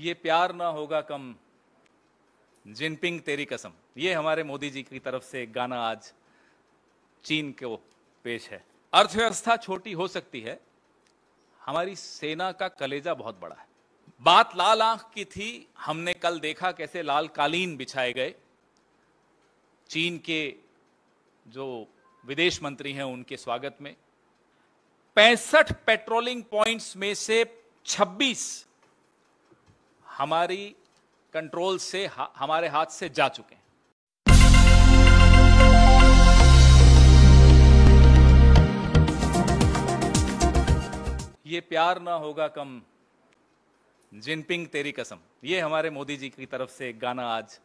ये प्यार ना होगा कम जिनपिंग तेरी कसम ये हमारे मोदी जी की तरफ से गाना आज चीन को पेश है अर्थव्यवस्था छोटी हो सकती है हमारी सेना का कलेजा बहुत बड़ा है बात लाल आंख की थी हमने कल देखा कैसे लाल कालीन बिछाए गए चीन के जो विदेश मंत्री हैं उनके स्वागत में पैंसठ पेट्रोलिंग पॉइंट्स में से 26 हमारी कंट्रोल से हा, हमारे हाथ से जा चुके हैं ये प्यार ना होगा कम जिनपिंग तेरी कसम ये हमारे मोदी जी की तरफ से एक गाना आज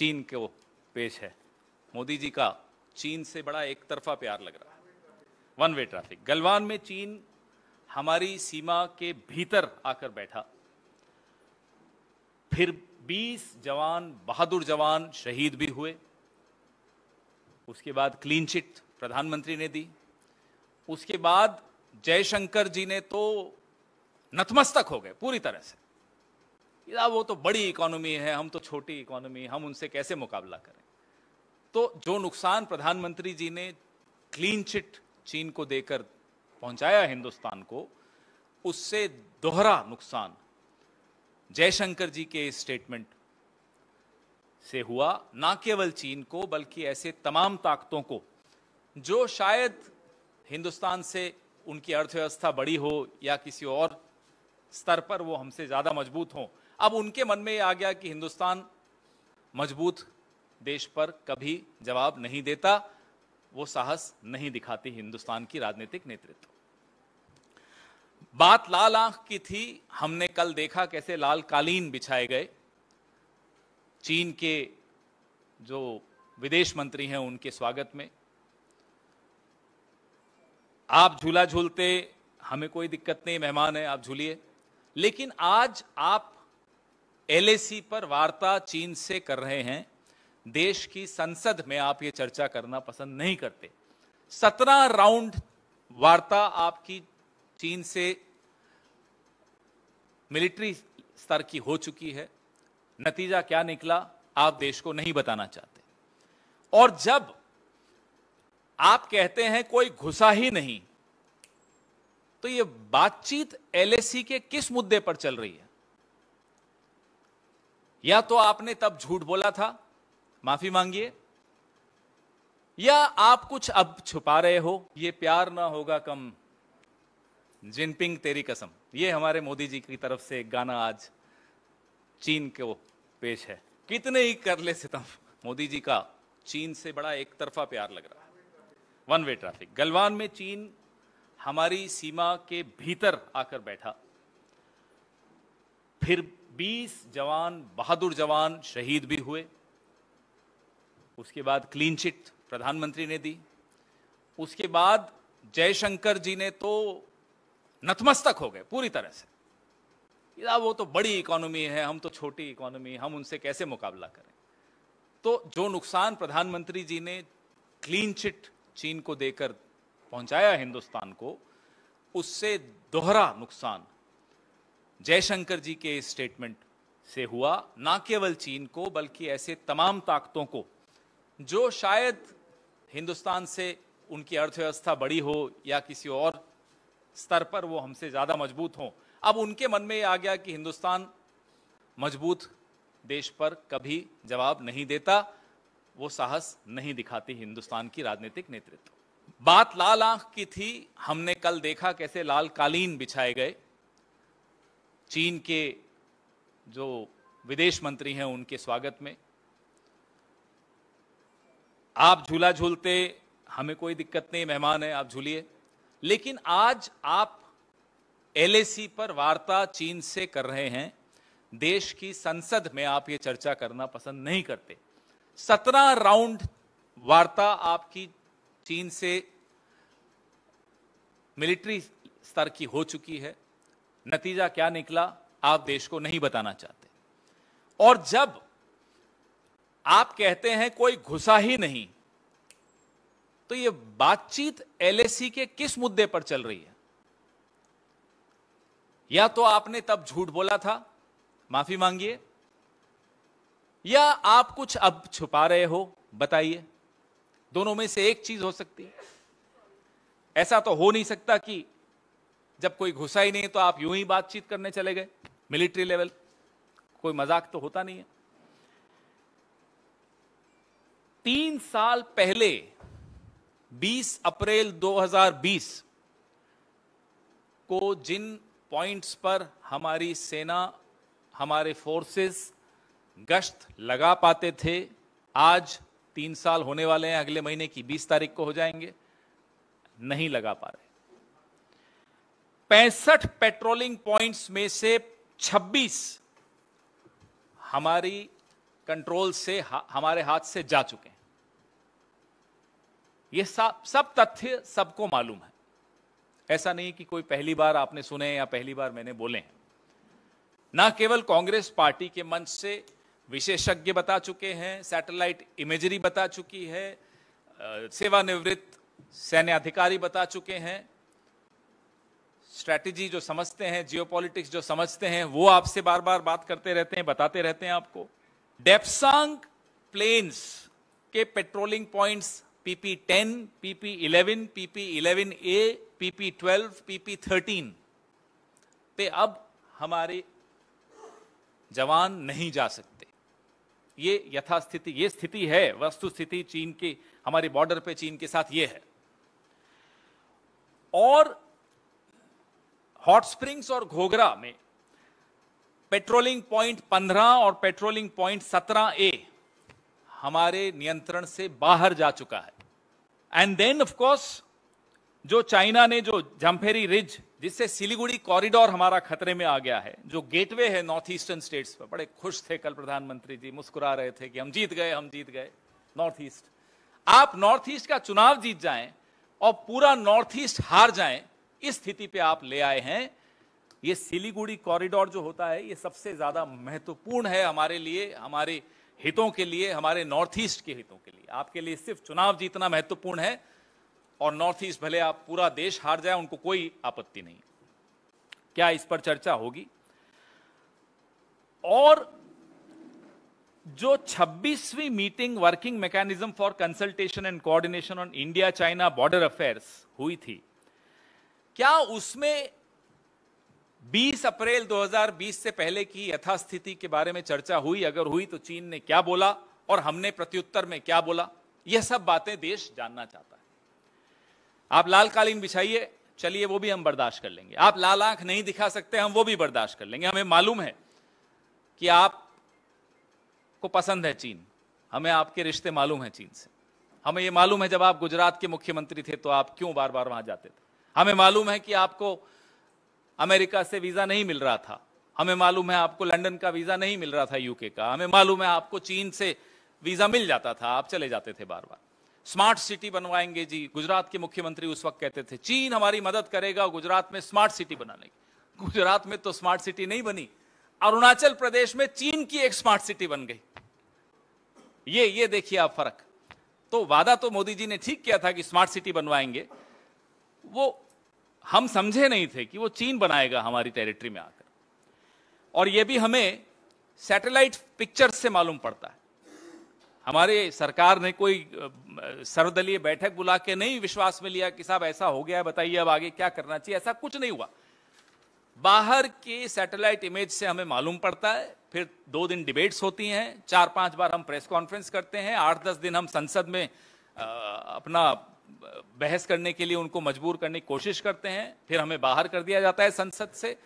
चीन को पेश है मोदी जी का चीन से बड़ा एक तरफा प्यार लग रहा है वन वे ट्रैफिक गलवान में चीन हमारी सीमा के भीतर आकर बैठा फिर 20 जवान बहादुर जवान शहीद भी हुए उसके बाद क्लीन चिट प्रधानमंत्री ने दी उसके बाद जयशंकर जी ने तो नतमस्तक हो गए पूरी तरह से वो तो बड़ी इकोनॉमी है हम तो छोटी इकोनॉमी हम उनसे कैसे मुकाबला करें तो जो नुकसान प्रधानमंत्री जी ने क्लीन चिट चीन को देकर पहुंचाया हिंदुस्तान को उससे दोहरा नुकसान जयशंकर जी के स्टेटमेंट से हुआ ना केवल चीन को बल्कि ऐसे तमाम ताकतों को जो शायद हिंदुस्तान से उनकी अर्थव्यवस्था बड़ी हो या किसी और स्तर पर वो हमसे ज़्यादा मजबूत हो अब उनके मन में ये आ गया कि हिंदुस्तान मजबूत देश पर कभी जवाब नहीं देता वो साहस नहीं दिखाती हिंदुस्तान की राजनीतिक नेतृत्व बात लाल आंख की थी हमने कल देखा कैसे लाल कालीन बिछाए गए चीन के जो विदेश मंत्री हैं उनके स्वागत में आप झूला झूलते हमें कोई दिक्कत नहीं मेहमान है आप झूलिए लेकिन आज आप एलएसी पर वार्ता चीन से कर रहे हैं देश की संसद में आप ये चर्चा करना पसंद नहीं करते सत्रह राउंड वार्ता आपकी चीन से मिलिट्री स्तर की हो चुकी है नतीजा क्या निकला आप देश को नहीं बताना चाहते और जब आप कहते हैं कोई घुसा ही नहीं तो यह बातचीत एलएसी के किस मुद्दे पर चल रही है या तो आपने तब झूठ बोला था माफी मांगिए या आप कुछ अब छुपा रहे हो यह प्यार ना होगा कम जिनपिंग तेरी कसम ये हमारे मोदी जी की तरफ से गाना आज चीन को पेश है कितने ही कर ले सितम मोदी जी का चीन से बड़ा एक तरफा प्यार लग रहा है वन वे ट्रैफिक गलवान में चीन हमारी सीमा के भीतर आकर बैठा फिर 20 जवान बहादुर जवान शहीद भी हुए उसके बाद क्लीन चिट प्रधानमंत्री ने दी उसके बाद जयशंकर जी ने तो नतमस्तक हो गए पूरी तरह से वो तो बड़ी इकोनॉमी है हम तो छोटी इकोनॉमी हम उनसे कैसे मुकाबला करें तो जो नुकसान प्रधानमंत्री जी ने क्लीन चिट चीन को देकर पहुंचाया हिंदुस्तान को उससे दोहरा नुकसान जयशंकर जी के स्टेटमेंट से हुआ ना केवल चीन को बल्कि ऐसे तमाम ताकतों को जो शायद हिंदुस्तान से उनकी अर्थव्यवस्था बड़ी हो या किसी और स्तर पर वो हमसे ज़्यादा मजबूत हों अब उनके मन में ये आ गया कि हिंदुस्तान मजबूत देश पर कभी जवाब नहीं देता वो साहस नहीं दिखाती हिंदुस्तान की राजनीतिक नेतृत्व बात लाल आंख की थी हमने कल देखा कैसे लाल कालीन बिछाए गए चीन के जो विदेश मंत्री हैं उनके स्वागत में आप झूला झूलते हमें कोई दिक्कत नहीं मेहमान है आप झूलिए लेकिन आज आप एलएसी पर वार्ता चीन से कर रहे हैं देश की संसद में आप ये चर्चा करना पसंद नहीं करते सत्रह राउंड वार्ता आपकी चीन से मिलिट्री स्तर की हो चुकी है नतीजा क्या निकला आप देश को नहीं बताना चाहते और जब आप कहते हैं कोई घुसा ही नहीं तो ये बातचीत एलएसी के किस मुद्दे पर चल रही है या तो आपने तब झूठ बोला था माफी मांगिए या आप कुछ अब छुपा रहे हो बताइए दोनों में से एक चीज हो सकती है ऐसा तो हो नहीं सकता कि जब कोई घुसा ही नहीं तो आप यूं ही बातचीत करने चले गए मिलिट्री लेवल कोई मजाक तो होता नहीं है तीन साल पहले 20 अप्रैल 2020 को जिन पॉइंट्स पर हमारी सेना हमारे फोर्सेस गश्त लगा पाते थे आज तीन साल होने वाले हैं अगले महीने की 20 तारीख को हो जाएंगे नहीं लगा पा रहे पैंसठ पेट्रोलिंग पॉइंट्स में से 26 हमारी कंट्रोल से हमारे हाथ से जा चुके हैं ये सब सब तथ्य सबको मालूम है ऐसा नहीं कि कोई पहली बार आपने सुने या पहली बार मैंने बोले हैं ना केवल कांग्रेस पार्टी के मंच से विशेषज्ञ बता चुके हैं सैटेलाइट इमेजरी बता चुकी है सेवानिवृत्त सैन्य अधिकारी बता चुके हैं स्ट्रैटेजी जो समझते हैं जियोपॉलिटिक्स जो समझते हैं वो आपसे बार बार बात करते रहते हैं बताते रहते हैं आपको डेपसांग प्लेन्स के patrolling points PP10, PP11, PP11A, PP12, PP13 पे अब हमारे जवान नहीं जा सकते ये यथास्थिति ये स्थिति है वस्तु स्थिति चीन के हमारे बॉर्डर पे चीन के साथ ये है और हॉट स्प्रिंग्स और घोघरा में पेट्रोलिंग पॉइंट 15 और पेट्रोलिंग पॉइंट 17 ए हमारे नियंत्रण से बाहर जा चुका है एंड देन ऑफ कोर्स जो चाइना ने जो जम्फेरी रिज जिससे सिलीगुड़ी कॉरिडोर हमारा खतरे में आ गया है जो गेटवे है नॉर्थ ईस्टर्न स्टेट्स पर बड़े खुश थे कल प्रधानमंत्री जी मुस्कुरा रहे थे कि हम जीत गए हम जीत गए नॉर्थ ईस्ट आप नॉर्थ ईस्ट का चुनाव जीत जाएं और पूरा नॉर्थ ईस्ट हार जाएं इस स्थिति पे आप ले आए हैं ये सिलीगुड़ी कॉरिडोर जो होता है ये सबसे ज्यादा महत्वपूर्ण है हमारे लिए हमारे हितों के लिए हमारे नॉर्थ ईस्ट के हितों के लिए आपके लिए सिर्फ चुनाव जीतना महत्वपूर्ण है और नॉर्थ ईस्ट भले आप पूरा देश हार जाए उनको कोई आपत्ति नहीं क्या इस पर चर्चा होगी और जो 26वीं meeting working mechanism for consultation and coordination on India China border affairs हुई थी क्या उसमें 20 अप्रैल 2020 से पहले की यथास्थिति के बारे में चर्चा हुई अगर हुई तो चीन ने क्या बोला और हमने प्रत्युत्तर में क्या बोला यह सब बातें देश जानना चाहता है आप लाल कालीन बिछाइए चलिए वो भी हम बर्दाश्त कर लेंगे आप लाल आंख नहीं दिखा सकते हम वो भी बर्दाश्त कर लेंगे हमें मालूम है कि आप को पसंद है चीन हमें आपके रिश्ते मालूम है चीन से हमें यह मालूम है जब आप गुजरात के मुख्यमंत्री थे तो आप क्यों बार बार वहां जाते थे हमें मालूम है कि आपको अमेरिका से वीज़ा नहीं मिल रहा था हमें मालूम है आपको लंदन का वीज़ा नहीं मिल रहा था यूके का हमें मालूम है आपको चीन से वीज़ा मिल जाता था आप चले जाते थे बार बार स्मार्ट सिटी बनवाएंगे जी गुजरात के मुख्यमंत्री उस वक्त कहते थे चीन हमारी मदद करेगा गुजरात में स्मार्ट सिटी बनाने की गुजरात में तो स्मार्ट सिटी नहीं बनी अरुणाचल प्रदेश में चीन की एक स्मार्ट सिटी बन गई ये ये देखिए आप फर्क तो वादा तो मोदी जी ने ठीक किया था कि स्मार्ट सिटी बनवाएंगे वो हम समझे नहीं थे कि वो चीन बनाएगा हमारी टेरिटरी में आकर और ये भी हमें सैटेलाइट पिक्चर्स से मालूम पड़ता है हमारे सरकार ने कोई सर्वदलीय बैठक बुला के नहीं विश्वास में लिया कि साहब ऐसा हो गया बताइए अब आगे क्या करना चाहिए ऐसा कुछ नहीं हुआ बाहर के सैटेलाइट इमेज से हमें मालूम पड़ता है फिर दो दिन डिबेट्स होती हैं चार पांच बार हम प्रेस कॉन्फ्रेंस करते हैं आठ दस दिन हम संसद में अपना बहस करने के लिए उनको मजबूर करने की कोशिश करते हैं फिर हमें बाहर कर दिया जाता है संसद से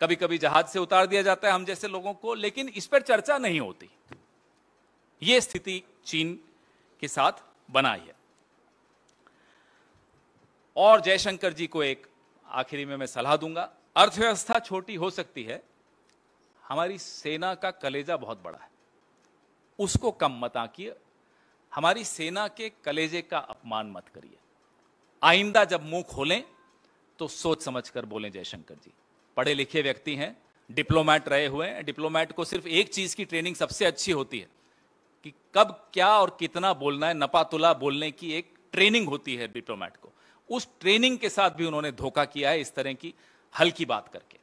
कभी कभी जहाज से उतार दिया जाता है हम जैसे लोगों को लेकिन इस पर चर्चा नहीं होती ये स्थिति चीन के साथ बनाई है और जयशंकर जी को एक आखिरी में मैं सलाह दूंगा अर्थव्यवस्था छोटी हो सकती है हमारी सेना का कलेजा बहुत बड़ा है उसको कम मत आंकिए हमारी सेना के कलेजे का अपमान मत करिए आइंदा जब मुंह खोलें तो सोच समझ कर बोलें जयशंकर जी पढ़े लिखे व्यक्ति हैं डिप्लोमैट रहे हुए हैं डिप्लोमैट को सिर्फ एक चीज की ट्रेनिंग सबसे अच्छी होती है कि कब क्या और कितना बोलना है नपातुला बोलने की एक ट्रेनिंग होती है डिप्लोमैट को उस ट्रेनिंग के साथ भी उन्होंने धोखा किया है इस तरह की हल्की बात करके